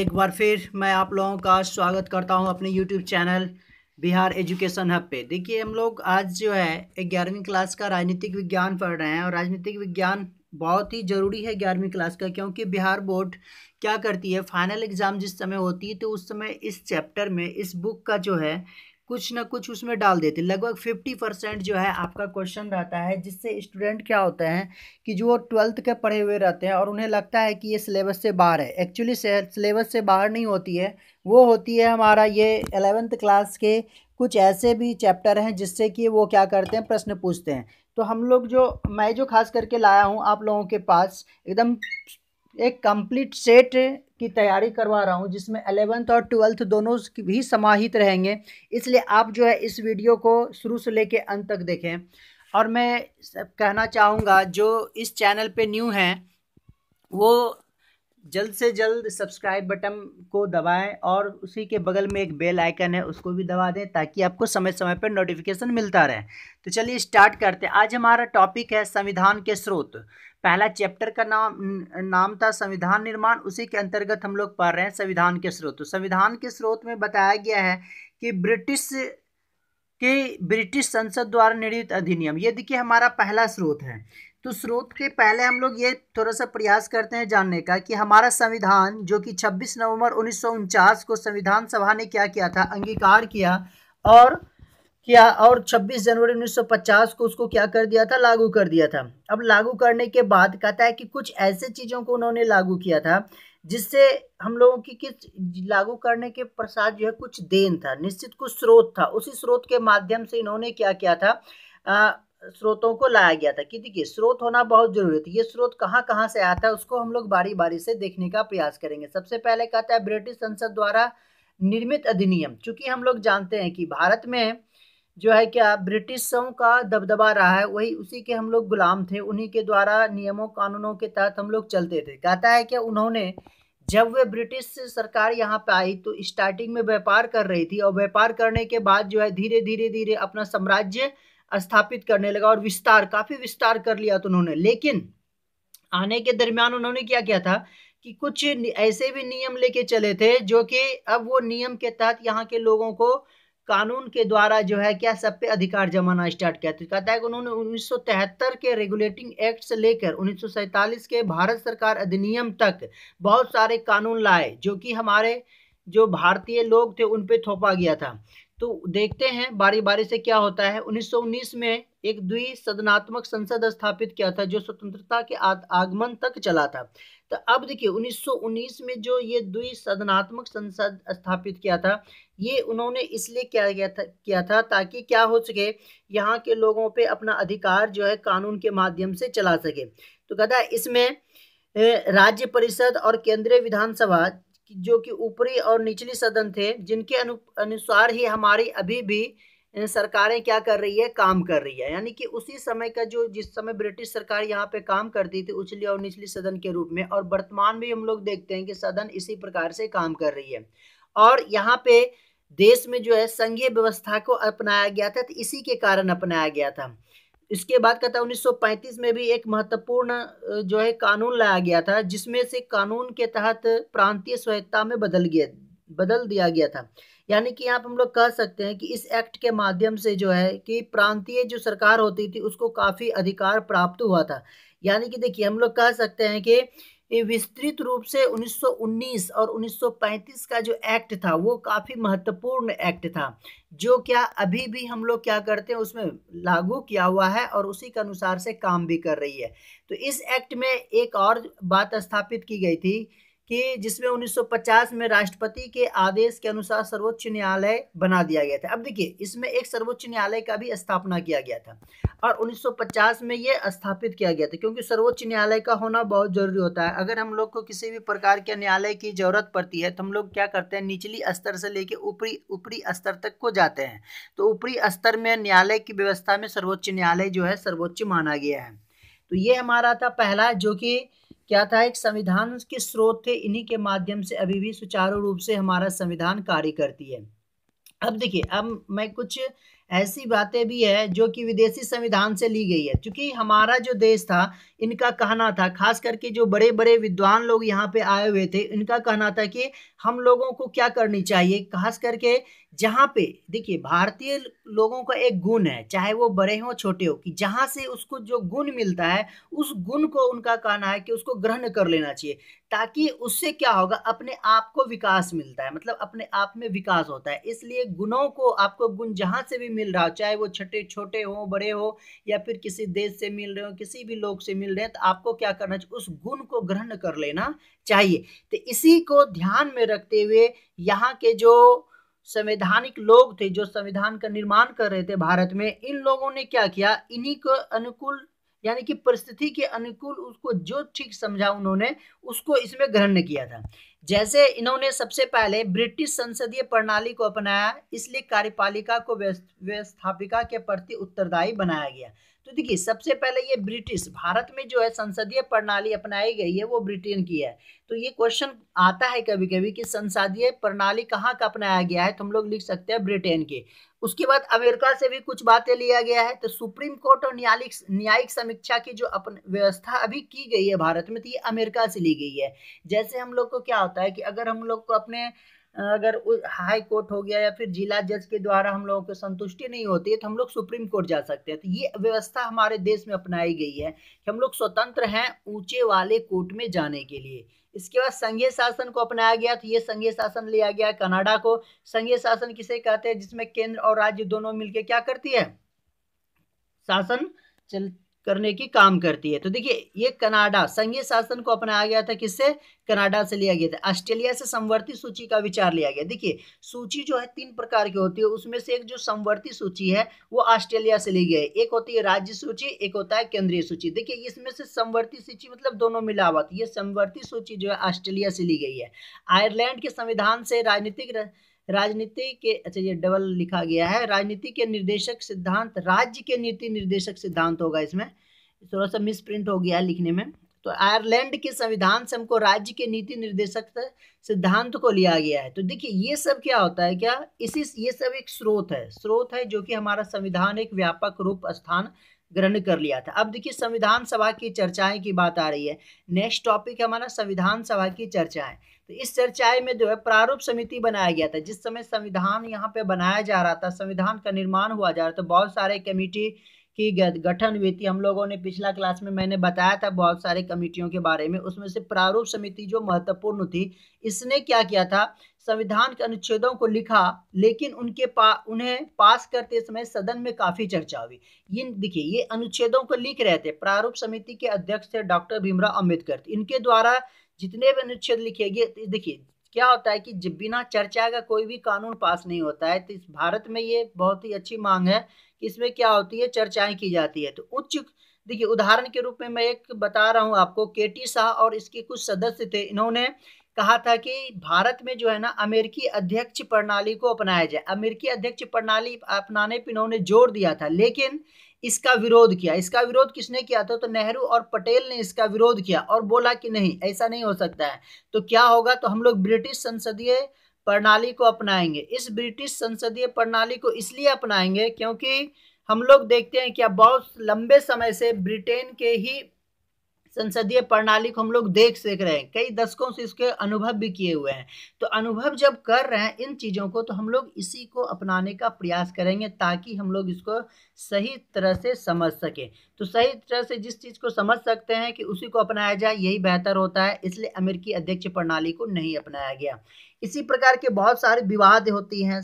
एक बार फिर मैं आप लोगों का स्वागत करता हूं अपने YouTube channel Bihar education hub पे देखिए हम लोग आज जो है ग्यारहवीं क्लास का राजनीतिक विज्ञान पढ़ रहे हैं और राजनीतिक विज्ञान बहुत ही ज़रूरी है ग्यारहवीं क्लास का क्योंकि बिहार बोर्ड क्या करती है फाइनल एग्ज़ाम जिस समय होती है तो उस समय इस चैप्टर में इस बुक का जो है कुछ ना कुछ उसमें डाल देते लगभग फिफ्टी परसेंट जो है आपका क्वेश्चन रहता है जिससे स्टूडेंट क्या होते हैं कि जो ट्वेल्थ के पढ़े हुए रहते हैं और उन्हें लगता है कि ये सिलेबस से बाहर है एक्चुअली सिलेबस से बाहर नहीं होती है वो होती है हमारा ये एलेवेंथ क्लास के कुछ ऐसे भी चैप्टर हैं जिससे कि वो क्या करते हैं प्रश्न पूछते हैं तो हम लोग जो मैं जो खास करके लाया हूँ आप लोगों के पास एकदम एक कंप्लीट सेट की तैयारी करवा रहा हूँ जिसमें अलेवेंथ और ट्वेल्थ दोनों भी समाहित रहेंगे इसलिए आप जो है इस वीडियो को शुरू से लेके अंत तक देखें और मैं कहना चाहूँगा जो इस चैनल पे न्यू हैं वो जल्द से जल्द सब्सक्राइब बटन को दबाएं और उसी के बगल में एक बेल आइकन है उसको भी दबा दें ताकि आपको समय समय पर नोटिफिकेशन मिलता रहे तो चलिए स्टार्ट करते हैं आज हमारा टॉपिक है संविधान के स्रोत पहला चैप्टर का नाम नाम था संविधान निर्माण उसी के अंतर्गत हम लोग पढ़ रहे हैं संविधान के स्रोत तो संविधान के स्रोत में बताया गया है कि ब्रिटिश के ब्रिटिश संसद द्वारा निर्मित अधिनियम ये देखिए हमारा पहला स्रोत है तो स्रोत के पहले हम लोग ये थोड़ा सा प्रयास करते हैं जानने का कि हमारा संविधान जो कि 26 नवंबर उन्नीस को संविधान सभा ने क्या किया था अंगीकार किया और किया और 26 जनवरी 1950 को उसको क्या कर दिया था लागू कर दिया था अब लागू करने के बाद कहता है कि कुछ ऐसे चीज़ों को उन्होंने लागू किया था जिससे हम लोगों की किस लागू करने के प्रसाद जो है कुछ देन था निश्चित कुछ स्रोत था उसी स्रोत के माध्यम से इन्होंने क्या किया था आ, स्रोतों को लाया गया था कि देखिए स्रोत होना बहुत जरूरी था तो ये स्रोत कहाँ कहाँ से आता है उसको हम लोग बारी बारी से देखने का प्रयास करेंगे सबसे पहले कहता है ब्रिटिश संसद द्वारा निर्मित अधिनियम चूंकि हम लोग जानते हैं कि भारत में जो है क्या ब्रिटिशों का दबदबा रहा है वही उसी के हम लोग गुलाम थे उन्हीं के द्वारा नियमों कानूनों के तहत हम लोग चलते थे कहता है कि उन्होंने जब वे ब्रिटिश सरकार यहाँ पर आई तो स्टार्टिंग में व्यापार कर रही थी और व्यापार करने के बाद जो है धीरे धीरे धीरे अपना साम्राज्य स्थापित करने लगा और विस्तार काफ़ी विस्तार कर लिया तो उन्होंने लेकिन आने के दरमियान उन्होंने क्या किया था कि कुछ ऐसे भी नियम लेके चले थे जो कि अब वो नियम के तहत यहाँ के लोगों को कानून के द्वारा जो है क्या सब पे अधिकार जमाना स्टार्ट किया तो कहता है कि उन्होंने 1973 के रेगुलेटिंग एक्ट से लेकर उन्नीस के भारत सरकार अधिनियम तक बहुत सारे कानून लाए जो कि हमारे जो भारतीय लोग थे उन पे थोपा गया था तो देखते हैं बारी बारी से क्या होता है 1919 में एक द्वि सदनात्मक संसद स्थापित किया था जो स्वतंत्रता के आगमन तक चला था तो अब देखिए 1919 में जो ये द्वि सदनात्मक संसद स्थापित किया था ये उन्होंने इसलिए किया गया था किया था ताकि क्या हो सके यहाँ के लोगों पे अपना अधिकार जो है कानून के माध्यम से चला सके तो कहता है इसमें राज्य परिषद और केंद्रीय विधानसभा जो कि ऊपरी और निचली सदन थे जिनके अनु अनुसार ही हमारी अभी भी सरकारें क्या कर रही है काम कर रही है यानी कि उसी समय का जो जिस समय ब्रिटिश सरकार यहाँ पे काम करती थी उछली और निचली सदन के रूप में और वर्तमान भी हम लोग देखते हैं कि सदन इसी प्रकार से काम कर रही है और यहाँ पे देश में जो है संघीय व्यवस्था को अपनाया गया था तो इसी के कारण अपनाया गया था इसके बाद कहता है उन्नीस में भी एक महत्वपूर्ण जो है कानून लाया गया था जिसमें से कानून के तहत प्रांतीय स्वायत्ता में बदल गया बदल दिया गया था यानी कि आप हम लोग कह सकते हैं कि इस एक्ट के माध्यम से जो है कि प्रांतीय जो सरकार होती थी उसको काफ़ी अधिकार प्राप्त हुआ था यानी कि देखिए हम लोग कह सकते हैं कि ये विस्तृत रूप से 1919 और 1935 का जो एक्ट था वो काफ़ी महत्वपूर्ण एक्ट था जो क्या अभी भी हम लोग क्या करते हैं उसमें लागू किया हुआ है और उसी के अनुसार से काम भी कर रही है तो इस एक्ट में एक और बात स्थापित की गई थी कि जिसमें 1950 में राष्ट्रपति के आदेश के अनुसार सर्वोच्च न्यायालय बना दिया गया था अब देखिए इसमें एक सर्वोच्च न्यायालय का भी स्थापना किया गया था और 1950 में ये स्थापित किया गया था क्योंकि सर्वोच्च न्यायालय का होना बहुत जरूरी होता है अगर हम लोग को किसी भी प्रकार के न्यायालय की जरूरत पड़ती है तो हम लोग क्या करते हैं निचली स्तर से लेके ऊपरी ऊपरी स्तर तक को जाते हैं तो ऊपरी स्तर में न्यायालय की व्यवस्था में सर्वोच्च न्यायालय जो है सर्वोच्च माना गया है तो ये हमारा था पहला जो कि क्या था एक संविधान के स्रोत थे इन्हीं के माध्यम से अभी भी सुचारू रूप से हमारा संविधान कार्य करती है अब देखिए अब मैं कुछ ऐसी बातें भी है जो कि विदेशी संविधान से ली गई है क्योंकि हमारा जो देश था इनका कहना था खास करके जो बड़े बड़े विद्वान लोग यहाँ पे आए हुए थे इनका कहना था कि हम लोगों को क्या करनी चाहिए खास करके जहाँ पे देखिए भारतीय लोगों का एक गुण है चाहे वो बड़े हों छोटे हो कि जहाँ से उसको जो गुण मिलता है उस गुण को उनका कहना है कि उसको ग्रहण कर लेना चाहिए ताकि उससे क्या होगा अपने आप को विकास मिलता है मतलब अपने आप में विकास होता है इसलिए गुणों को आपको गुण जहाँ से भी मिल रहा हो चाहे वो छठे छोटे हों बड़े हो या फिर किसी देश से मिल रहे हो किसी भी लोग से मिल मिल रहे हैं तो आपको क्या करना चाहिए उस गुण को ग्रहण कर लेना चाहिए तो इसी को ध्यान में रखते हुए यहाँ के जो संवैधानिक लोग थे जो संविधान का निर्माण कर रहे थे भारत में इन लोगों ने क्या किया इन्हीं को अनुकूल यानी कि परिस्थिति के अनुकूल उसको जो ठीक समझा उन्होंने उसको इसमें ग्रहण किया था जैसे इन्होंने सबसे पहले ब्रिटिश संसदीय प्रणाली को अपनाया इसलिए कार्यपालिका को व्यवस्थापिका के प्रति उत्तरदायी बनाया गया तो देखिए सबसे पहले ये ब्रिटिश भारत में जो है संसदीय प्रणाली अपनाई गई है वो ब्रिटेन की है तो ये क्वेश्चन आता है कभी कभी कि संसदीय प्रणाली कहाँ का अपनाया गया है तो हम लोग लिख सकते हैं ब्रिटेन के उसके बाद अमेरिका से भी कुछ बातें लिया गया है तो सुप्रीम कोर्ट और न्यायिक न्यायिक समीक्षा की जो अपन व्यवस्था अभी की गई है भारत में तो ये अमेरिका से ली गई है जैसे हम लोग को क्या होता है कि अगर हम लोग को अपने अगर हाई कोर्ट हो गया या फिर जिला जज के द्वारा हम लोगों को संतुष्टि नहीं होती है तो हम लोग सुप्रीम कोर्ट जा सकते हैं तो ये व्यवस्था हमारे देश में अपनाई गई है कि हम लोग स्वतंत्र हैं ऊंचे वाले कोर्ट में जाने के लिए इसके बाद संघीय शासन को अपनाया गया तो ये संघीय शासन लिया गया कनाडा को संघीय शासन किसे कहते हैं जिसमें केंद्र और राज्य दोनों मिलकर क्या करती है शासन चल करने की काम करती है तो देखिए ये कनाडा संघीय शासन को अपनाया गया था किससे कनाडा से लिया गया था ऑस्ट्रेलिया से संवर्ती सूची का विचार लिया गया देखिए सूची जो है तीन प्रकार की होती है उसमें से एक जो संवर्ती सूची है वो ऑस्ट्रेलिया से ली गई एक होती है राज्य सूची एक होता है केंद्रीय सूची देखिए इसमें से संवर्ती सूची मतलब दोनों मिलावट ये संवर्ती सूची जो है ऑस्ट्रेलिया से ली गई है आयरलैंड के संविधान से राजनीतिक राजनीति के अच्छा ये डबल लिखा गया है राजनीति के निर्देशक सिद्धांत राज्य के नीति निर्देशक सिद्धांत होगा इसमें थोड़ा सा मिस प्रिंट हो गया है लिखने में तो आयरलैंड के संविधान से हमको राज्य के नीति निर्देशक सिद्धांत को लिया गया है तो देखिए ये सब क्या होता है क्या इसी ये सब एक स्रोत है स्रोत है जो कि हमारा संविधान एक व्यापक रूप स्थान ग्रहण कर लिया था अब देखिए संविधान सभा की चर्चाएं की बात आ रही है नेक्स्ट टॉपिक हमारा संविधान सभा की चर्चाएं तो इस चर्चाएं में जो है प्रारूप समिति बनाया गया था जिस समय संविधान यहाँ पे बनाया जा रहा था संविधान का निर्माण हुआ जा रहा था बहुत सारे कमेटी की गठन हुई थी हम लोगों ने पिछला क्लास में मैंने बताया था बहुत सारे कमेटियों के बारे में उसमें से प्रारूप समिति जो महत्वपूर्ण थी इसने क्या किया था संविधान के अनुच्छेदों को लिखा लेकिन उनके पा उन्हें पास करते समय सदन में काफ़ी चर्चा हुई ये देखिए ये अनुच्छेदों को लिख रहे थे प्रारूप समिति के अध्यक्ष थे डॉक्टर भीमराव अम्बेडकर इनके द्वारा जितने भी अनुच्छेद लिखे गए तो देखिए क्या होता है कि जब बिना चर्चा का कोई भी कानून पास नहीं होता है तो इस भारत में ये बहुत ही अच्छी मांग है कि इसमें क्या होती है चर्चाएं की जाती है तो उच्च देखिए उदाहरण के रूप में मैं एक बता रहा हूँ आपको के टी शाह और इसके कुछ सदस्य थे इन्होंने कहा था कि भारत में जो है ना अमेरिकी अध्यक्ष प्रणाली को अपनाया जाए अमेरिकी अध्यक्ष प्रणाली अपनाने पर इन्होंने जोर दिया था लेकिन इसका विरोध किया इसका विरोध किसने किया था तो नेहरू और पटेल ने इसका विरोध किया और बोला कि नहीं ऐसा नहीं हो सकता है तो क्या होगा तो हम लोग ब्रिटिश संसदीय प्रणाली को अपनाएंगे इस ब्रिटिश संसदीय प्रणाली को इसलिए अपनाएंगे क्योंकि हम लोग देखते हैं कि बहुत लंबे समय से ब्रिटेन के ही संसदीय प्रणाली को हम लोग देख सीख रहे हैं कई दशकों से इसके अनुभव भी किए हुए हैं तो अनुभव जब कर रहे हैं इन चीज़ों को तो हम लोग इसी को अपनाने का प्रयास करेंगे ताकि हम लोग इसको सही तरह से समझ सकें तो सही तरह से जिस चीज़ को समझ सकते हैं कि उसी को अपनाया जाए यही बेहतर होता है इसलिए अमेरिकी अध्यक्ष प्रणाली को नहीं अपनाया गया इसी प्रकार के बहुत सारे विवाद होती हैं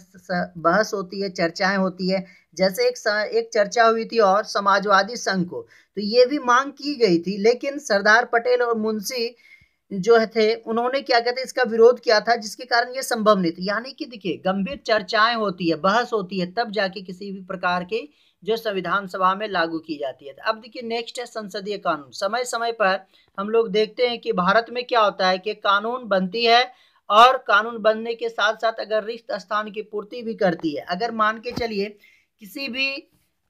बहस होती है चर्चाएं होती है जैसे एक एक चर्चा हुई थी और समाजवादी संघ को तो ये भी मांग की गई थी लेकिन सरदार पटेल और मुंशी जो थे उन्होंने क्या कहते इसका विरोध किया था जिसके कारण ये संभव नहीं था यानी कि देखिए गंभीर चर्चाएं होती है बहस होती है तब जाके किसी भी प्रकार के जो संविधान सभा में लागू की जाती है अब देखिए नेक्स्ट है संसदीय कानून समय समय पर हम लोग देखते हैं कि भारत में क्या होता है कि कानून बनती है और कानून बनने के साथ साथ अगर रिक्त स्थान की पूर्ति भी करती है अगर मान के चलिए किसी भी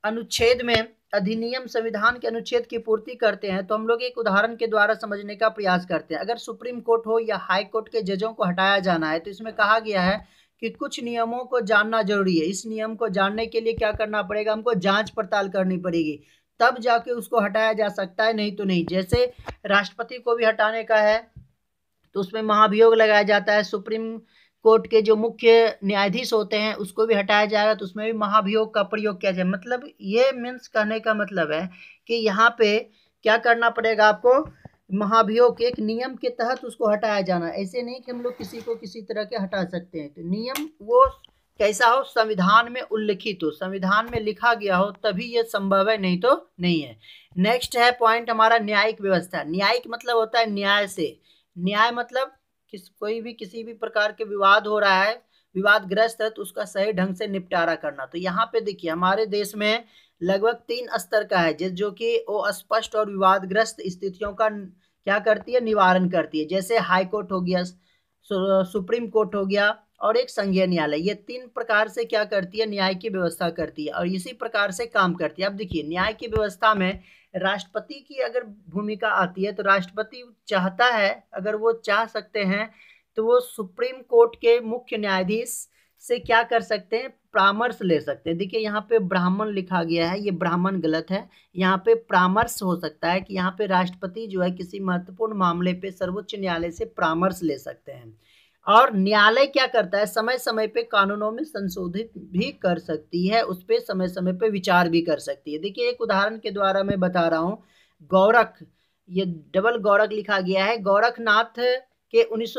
अनुच्छेद में अधिनियम संविधान के अनुच्छेद की पूर्ति करते हैं तो हम लोग एक उदाहरण के द्वारा समझने का प्रयास करते हैं अगर सुप्रीम कोर्ट हो या हाई कोर्ट के जजों को हटाया जाना है तो इसमें कहा गया है कि कुछ नियमों को जानना जरूरी है इस नियम को जानने के लिए क्या करना पड़ेगा हमको जांच पड़ताल करनी पड़ेगी तब जाके उसको हटाया जा सकता है नहीं तो नहीं जैसे राष्ट्रपति को भी हटाने का है तो उसमें महाभियोग लगाया जाता है सुप्रीम कोर्ट के जो मुख्य न्यायाधीश होते हैं उसको भी हटाया जाएगा तो उसमें भी महाभियोग का प्रयोग किया जाए मतलब ये मीन्स कहने का मतलब है कि यहाँ पे क्या करना पड़ेगा आपको महाभियोग के एक नियम के तहत उसको हटाया जाना ऐसे नहीं कि हम लोग किसी को किसी तरह के हटा सकते हैं तो नियम वो कैसा हो संविधान में उल्लिखित हो संविधान में लिखा गया हो तभी यह संभव है नहीं तो नहीं है नेक्स्ट है पॉइंट हमारा न्यायिक व्यवस्था न्यायिक मतलब होता है न्याय से न्याय मतलब किस कोई भी किसी भी प्रकार के विवाद हो रहा है विवादग्रस्त है तो उसका सही ढंग से निपटारा करना तो यहाँ पे देखिए हमारे देश में लगभग तीन स्तर का है जिस जो कि वो स्पष्ट और विवादग्रस्त स्थितियों का क्या करती है निवारण करती है जैसे हाई कोर्ट हो गया सुप्रीम कोर्ट हो गया और एक संघीय न्यायालय ये तीन प्रकार से क्या करती है न्याय की व्यवस्था करती है और इसी प्रकार से काम करती है अब देखिए न्याय की व्यवस्था में राष्ट्रपति की अगर भूमिका आती है तो राष्ट्रपति चाहता है अगर वो चाह सकते हैं तो वो सुप्रीम कोर्ट के मुख्य न्यायाधीश से क्या कर सकते हैं परामर्श ले सकते हैं देखिए यहाँ पे ब्राह्मण लिखा गया है ये ब्राह्मण गलत है यहाँ पे परामर्श हो सकता है कि यहाँ पे राष्ट्रपति जो है किसी महत्वपूर्ण मामले पे सर्वोच्च न्यायालय से परामर्श ले सकते हैं और न्यायालय क्या करता है समय समय पे कानूनों में संशोधित भी कर सकती है उस पर समय समय पे विचार भी कर सकती है देखिए एक उदाहरण के द्वारा मैं बता रहा हूँ गौरख ये डबल गौरख लिखा गया है गौरखनाथ के उन्नीस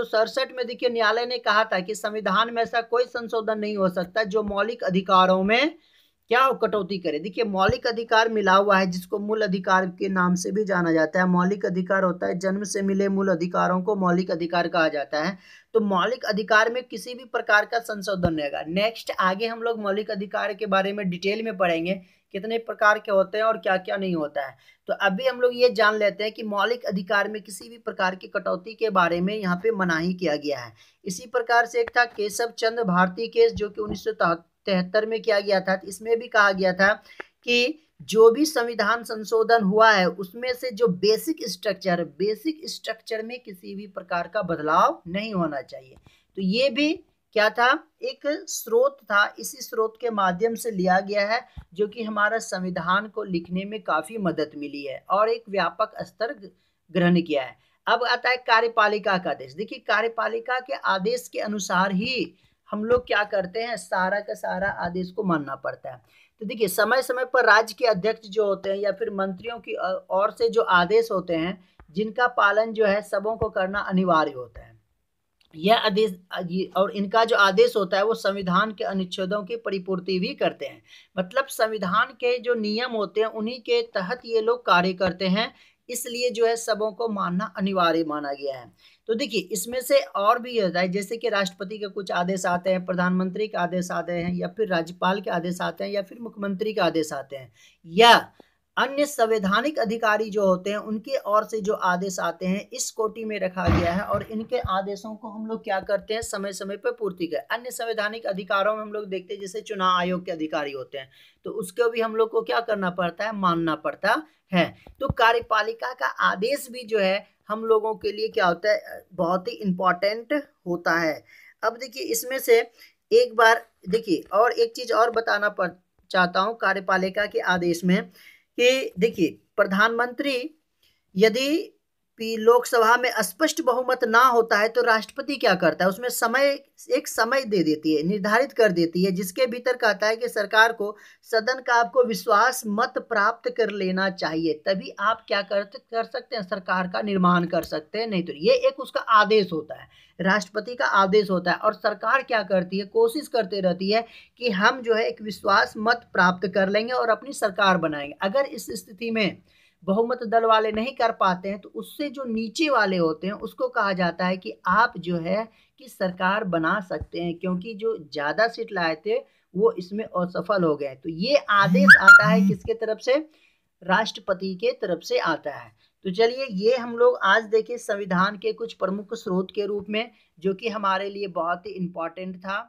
में देखिए न्यायालय ने कहा था कि संविधान में ऐसा कोई संशोधन नहीं हो सकता जो मौलिक अधिकारों में क्या कटौती करे देखिए मौलिक अधिकार मिला हुआ है जिसको मूल अधिकार के नाम से भी जाना जाता है मौलिक अधिकार होता है जन्म से मिले मूल अधिकारों को मौलिक अधिकार कहा जाता है तो मौलिक अधिकार में किसी भी प्रकार का संशोधन रहेगा नेक्स्ट आगे हम लोग मौलिक अधिकार के बारे में डिटेल में पढ़ेंगे कितने प्रकार के होते हैं और क्या क्या नहीं होता है तो अभी हम लोग ये जान लेते हैं कि मौलिक अधिकार में किसी भी प्रकार की कटौती के बारे में यहाँ पे मनाही किया गया है इसी प्रकार से एक था केशव चंद भारती केस जो कि उन्नीस तिहत्तर में किया गया था तो इसमें भी कहा गया था कि जो भी संविधान संशोधन हुआ है उसमें से जो बेसिक स्ट्रक्चर बेसिक स्ट्रक्चर में किसी भी प्रकार का बदलाव नहीं होना चाहिए तो ये भी क्या था एक स्रोत था इसी स्रोत के माध्यम से लिया गया है जो कि हमारा संविधान को लिखने में काफ़ी मदद मिली है और एक व्यापक स्तर ग्रहण किया है अब आता है कार्यपालिका का आदेश देखिए कार्यपालिका के आदेश के अनुसार ही हम लोग क्या करते हैं सारा का सारा आदेश को मानना पड़ता है तो देखिए समय समय पर राज्य के अध्यक्ष जो होते हैं या फिर मंत्रियों की ओर से जो आदेश होते हैं जिनका पालन जो है सबों को करना अनिवार्य होता है यह आदेश और इनका जो आदेश होता है वो संविधान के अनुच्छेदों की परिपूर्ति भी करते हैं मतलब संविधान के जो नियम होते हैं उन्हीं के तहत ये लोग कार्य करते हैं इसलिए जो है सबों को मानना अनिवार्य माना गया है तो देखिए इसमें से और भी होता है जैसे कि राष्ट्रपति के कुछ आदेश आते हैं प्रधानमंत्री के आदेश आते हैं या फिर राज्यपाल के आदेश आते हैं या फिर मुख्यमंत्री के आदेश आते हैं या अन्य संवैधानिक अधिकारी जो होते हैं उनके और से जो आदेश आते हैं इस कोटि में रखा गया है और इनके आदेशों को हम लोग क्या करते हैं समय समय पर पूर्ति कर अन्य संवैधानिक अधिकारों में हम लोग देखते हैं जैसे चुनाव आयोग के अधिकारी होते हैं तो उसको भी हम लोग को क्या करना पड़ता है मानना पड़ता है है तो कार्यपालिका का आदेश भी जो है हम लोगों के लिए क्या होता है बहुत ही इम्पॉर्टेंट होता है अब देखिए इसमें से एक बार देखिए और एक चीज़ और बताना पर चाहता हूँ कार्यपालिका के आदेश में कि देखिए प्रधानमंत्री यदि कि लोकसभा में स्पष्ट बहुमत ना होता है तो राष्ट्रपति क्या करता है उसमें समय एक समय दे देती है निर्धारित कर देती है जिसके भीतर कहता है कि सरकार को सदन का आपको विश्वास मत प्राप्त कर लेना चाहिए तभी आप क्या कर कर सकते हैं सरकार का निर्माण कर सकते हैं नहीं तो ये एक उसका आदेश होता है राष्ट्रपति का आदेश होता है और सरकार क्या करती है कोशिश करते रहती है कि हम जो है एक विश्वास मत प्राप्त कर लेंगे और अपनी सरकार बनाएंगे अगर इस स्थिति में बहुमत दल वाले नहीं कर पाते हैं तो उससे जो नीचे वाले होते हैं उसको कहा जाता है कि आप जो है कि सरकार बना सकते हैं क्योंकि जो ज़्यादा सीट लाए थे वो इसमें असफल हो गए तो ये आदेश आता है किसके तरफ से राष्ट्रपति के तरफ से आता है तो चलिए ये हम लोग आज देखें संविधान के कुछ प्रमुख स्रोत के रूप में जो कि हमारे लिए बहुत ही इम्पॉर्टेंट था